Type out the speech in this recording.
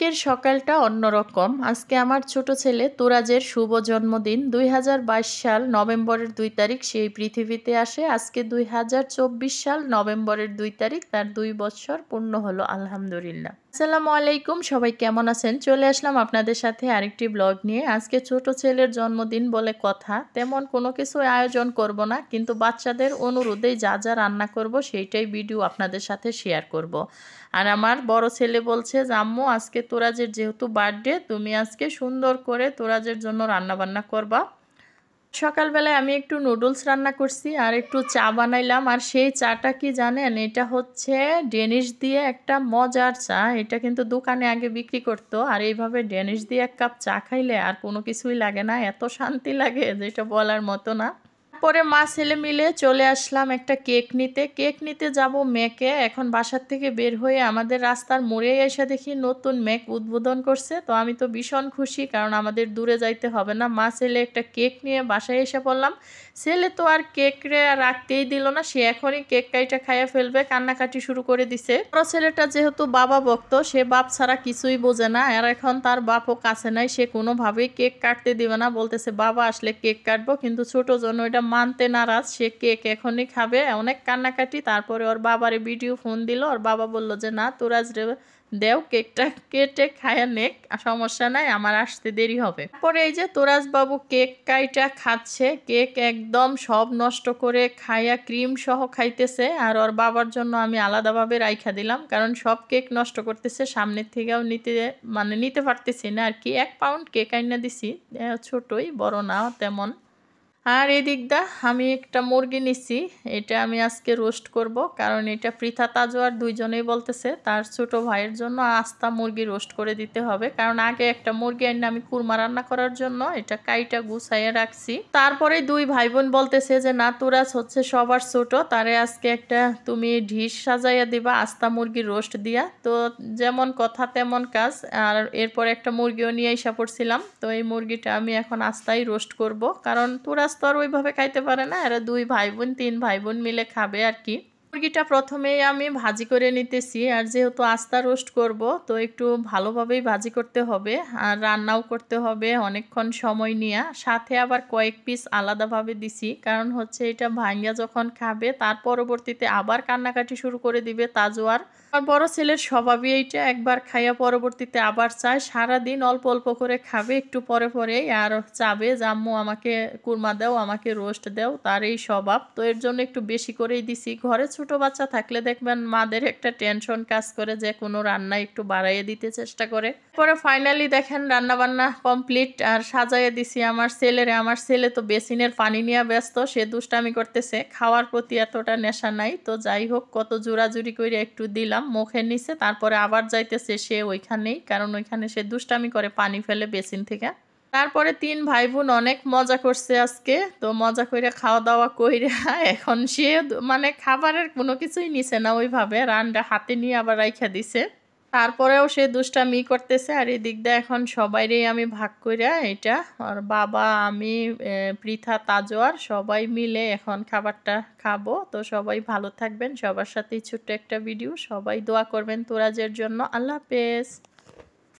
আজকের সকালটা অন্যরকম আজকে আমার ছোট ছেলে তোরাজের শুভ জন্মদিন দুই সাল নভেম্বরের দুই তারিখ সেই পৃথিবীতে আসে আজকে দুই সাল নভেম্বরের দুই তারিখ তার দুই বছর পূর্ণ হলো আলহামদুলিল্লাহ আসসালামু আলাইকুম সবাই কেমন আছেন চলে আসলাম আপনাদের সাথে আরেকটি ব্লগ নিয়ে আজকে ছোট ছেলের জন্মদিন বলে কথা তেমন কোনো কিছু আয়োজন করব না কিন্তু বাচ্চাদের অনুরোধেই যা যা রান্না করব সেইটাই ভিডিও আপনাদের সাথে শেয়ার করব। আর আমার বড় ছেলে বলছে জাম্মু আজকে তোরাজের যেহেতু বার্থডে তুমি আজকে সুন্দর করে তোরাজের জন্য রান্নাবান্না করবা সকালবেলায় আমি একটু নুডলস রান্না করছি আর একটু চা বানাইলাম আর সেই চাটা কি জানেন এটা হচ্ছে ডেনিশ দিয়ে একটা মজার চা এটা কিন্তু দোকানে আগে বিক্রি করতো আর এইভাবে ডেনিশ দিয়ে এক কাপ চা খাইলে আর কোনো কিছুই লাগে না এত শান্তি লাগে যেটা বলার মতো না তারপরে মা ছেলে মিলে চলে আসলাম একটা কেক নিতে কেক নিতে যাব মেকে এখন বাসার থেকে বের হয়ে আমাদের রাস্তার মোড়ে এসে দেখি নতুন মেক উদ্বোধন করছে তো আমি তো ভীষণ খুশি কারণ আমাদের দূরে যাইতে হবে না মা ছেলে একটা কেক নিয়ে বাসায় এসে পড়লাম ছেলে তো আর কেক রাখতেই দিল না সে এখনই কেক কাইটা খাইয়া ফেলবে কান্নাকাটি শুরু করে দিছে বড় ছেলেটা যেহেতু বাবা ভক্ত সে বাপ ছাড়া কিছুই বোঝে না আর এখন তার বাপও কাছে নাই সে কোনোভাবেই কেক কাটতে দিবে না বলতেছে বাবা আসলে কেক কাটবো কিন্তু ছোট জন ওইটা মানতে নারাজ সে কেক এখনই খাবে অনেক কান্নাকাটি তারপরে ওর বাবারে ভিডিও ফোন দিল ওর বাবা বলল যে না তোরাজ রে দেও কেকটা কেটে খায়া নেক সমস্যা নাই আমার আসতে দেরি হবে তারপরে এই যে তোরাজ বাবু কেক কাইটা খাচ্ছে কেক একদম সব নষ্ট করে খায়া ক্রিম সহ খাইতেছে আর ওর বাবার জন্য আমি আলাদাভাবে রাইখা দিলাম কারণ সব কেক নষ্ট করতেছে সামনের থেকেও নিতে মানে নিতে পারতেছি না আর কি এক পাউন্ড কেক আইনা দিছি ছোটই বড় না তেমন আর এদিক দা আমি একটা মুরগি নিছি এটা আমি আজকে রোস্ট করব কারণ এটা পৃথা তাজোয়ার দুইজনেই বলতেছে তার ছোট ভাইয়ের জন্য আস্তা মুরগি রোস্ট করে দিতে হবে কারণ আগে একটা মুরগি এনে আমি কুরমা রান্না করার জন্য এটা কাইটা গুছাইয়ে রাখছি তারপরে দুই ভাই বোন বলতেছে যে না তোরাজ হচ্ছে সবার ছোট তারে আজকে একটা তুমি ঢিস সাজাইয়া দিবা আস্তা মুরগি রোস্ট দিয়া তো যেমন কথা তেমন কাজ আর এরপর একটা মুরগিও নিয়ে এসে পড়ছিলাম তো এই মুরগিটা আমি এখন আস্তাই রোস্ট করব কারণ তোরাজ তো আর ওইভাবে খাইতে পারে না এরা দুই ভাই বোন তিন ভাই বোন মিলে খাবে আর কি মুরগিটা প্রথমে আমি ভাজি করে নিতেছি আর যেহেতু আস্তা রোস্ট করব তো একটু ভালোভাবেই ভাজি করতে হবে আর রান্নাও করতে হবে অনেকক্ষণ সময় নিয়ে সাথে আবার কয়েক পিস আলাদাভাবে দিছি কারণ হচ্ছে এটা ভাঙ্গা যখন খাবে তার পরবর্তীতে আবার কান্নাকাটি শুরু করে দিবে তাজো আর আমার বড় ছেলের স্বভাবই এইটা একবার খাইয়া পরবর্তীতে আবার চায় সারাদিন অল্প অল্প করে খাবে একটু পরে পরে আর চাবে জাম্মু আমাকে কুরমা দাও আমাকে রোস্ট দাও তার এই স্বভাব তো এর জন্য একটু বেশি করেই দিছি ঘরে ছোট বাচ্চা থাকলে দেখবেন মাদের একটা টেনশন কাজ করে যে কোনো রান্না একটু বাড়াইয়ে দিতে চেষ্টা করে পরে ফাইনালি দেখেন রান্নাবান্না কমপ্লিট আর সাজাইয়ে দিছি আমার ছেলেরে আমার ছেলে তো বেসিনের পানি নিয়ে ব্যস্ত সে দুষ্টামি করতেছে খাওয়ার প্রতি এতটা নেশা নাই তো যাই হোক কত জোরাজুরি করে একটু দিলাম মুখের নিচে তারপরে আবার যাইতেছে সে ওইখানেই কারণ ওইখানে সে দুষ্টামি করে পানি ফেলে বেসিন থেকে তারপরে তিন ভাই বোন অনেক মজা করছে আজকে তো মজা করে খাওয়া দাওয়া কইরা এখন সে মানে খাবারের কোনো কিছুই নিছে না ওইভাবে রান্না হাতে নিয়ে আবার রাইখা দিছে তারপরেও সে দুষ্টামি করতেছে আর এই দিকটা এখন সবাইরই আমি ভাগ কইরা এটা আর বাবা আমি পৃথা তাজোয়ার সবাই মিলে এখন খাবারটা খাবো তো সবাই ভালো থাকবেন সবার সাথেই ছোট্ট একটা ভিডিও সবাই দোয়া করবেন তোরাজের জন্য আল্লাহ হাফেজ